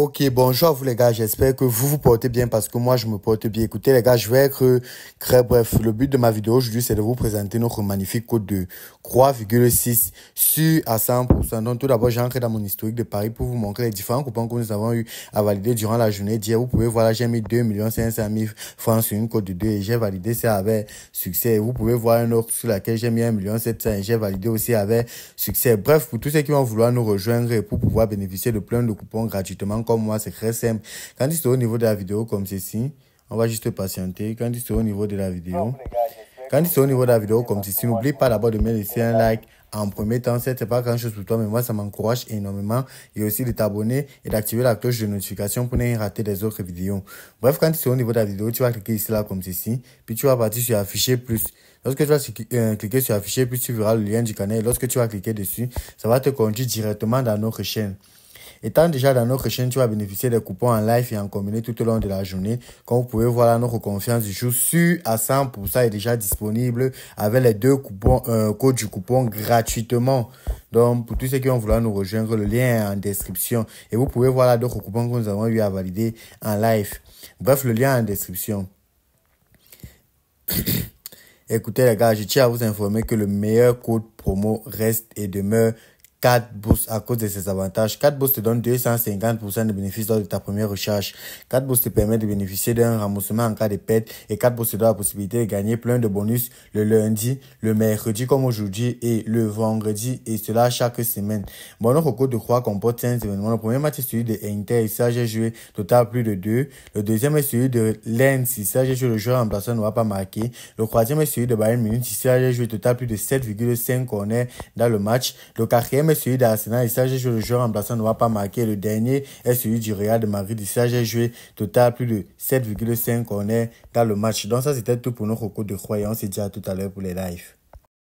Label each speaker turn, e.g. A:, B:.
A: Ok, bonjour à vous les gars, j'espère que vous vous portez bien parce que moi je me porte bien. Écoutez les gars, je vais être très bref. Le but de ma vidéo aujourd'hui c'est de vous présenter notre magnifique code de 3,6 sur à 100%. Donc tout d'abord j'ai entré dans mon historique de Paris pour vous montrer les différents coupons que nous avons eu à valider durant la journée d'hier. Vous pouvez voir là j'ai mis 2 500 000 francs sur une code de 2 et j'ai validé ça avec succès. Vous pouvez voir un autre sur laquelle j'ai mis 1 700 et j'ai validé aussi avec succès. Bref, pour tous ceux qui vont vouloir nous rejoindre et pour pouvoir bénéficier de plein de coupons gratuitement moi, c'est très simple. Quand tu es au niveau de la vidéo comme ceci, on va juste patienter. Quand tu es au niveau de la vidéo, quand tu es au niveau de la vidéo comme ceci, n'oublie pas d'abord de me laisser un like. En premier temps, c'est pas grand chose pour toi, mais moi, ça m'encourage énormément. Et aussi de t'abonner et d'activer la cloche de notification pour ne rien rater des autres vidéos. Bref, quand tu es au niveau de la vidéo, tu vas cliquer ici, là, comme ceci. Puis tu vas partir sur afficher plus. Lorsque tu vas euh, cliquer sur afficher plus, tu verras le lien du canal. lorsque tu vas cliquer dessus, ça va te conduire directement dans notre chaîne. Étant déjà dans notre chaîne, tu vas bénéficier des coupons en live et en combiné tout au long de la journée. Comme vous pouvez voir, notre confiance du jour sur à 100% est déjà disponible avec les deux coupons, euh, codes du coupon gratuitement. Donc, pour tous ceux qui vont vouloir nous rejoindre, le lien est en description. Et vous pouvez voir là d'autres coupons que nous avons eu à valider en live. Bref, le lien est en description. Écoutez les gars, je tiens à vous informer que le meilleur code promo reste et demeure 4 boosts à cause de ses avantages. 4 boosts te donnent 250% de bénéfices lors de ta première recharge. 4 boosts te permet de bénéficier d'un remboursement en cas de perte. Et 4 boosts te donnent la possibilité de gagner plein de bonus le lundi, le mercredi comme aujourd'hui et le vendredi. Et cela chaque semaine. Bon, notre cours de croix comporte 5 événements. Le premier match est celui de Inter. Il s'agit joué total plus de 2. Le deuxième est celui de Lens. Il s'agit de le joueur en place ne va pas marquer. Le troisième est celui de Bayern Munich. Il s'agit de total plus de 7,5 corners dans le match. Le quatrième mais celui d'Arsenal. Il s'agit joué le joueur remplaçant ne va pas marquer. Le dernier est celui du Real de Madrid. Il s'agit joué total plus de 7,5 est dans le match. Donc ça, c'était tout pour nos recours de croyance. On déjà dit à tout à l'heure pour les lives.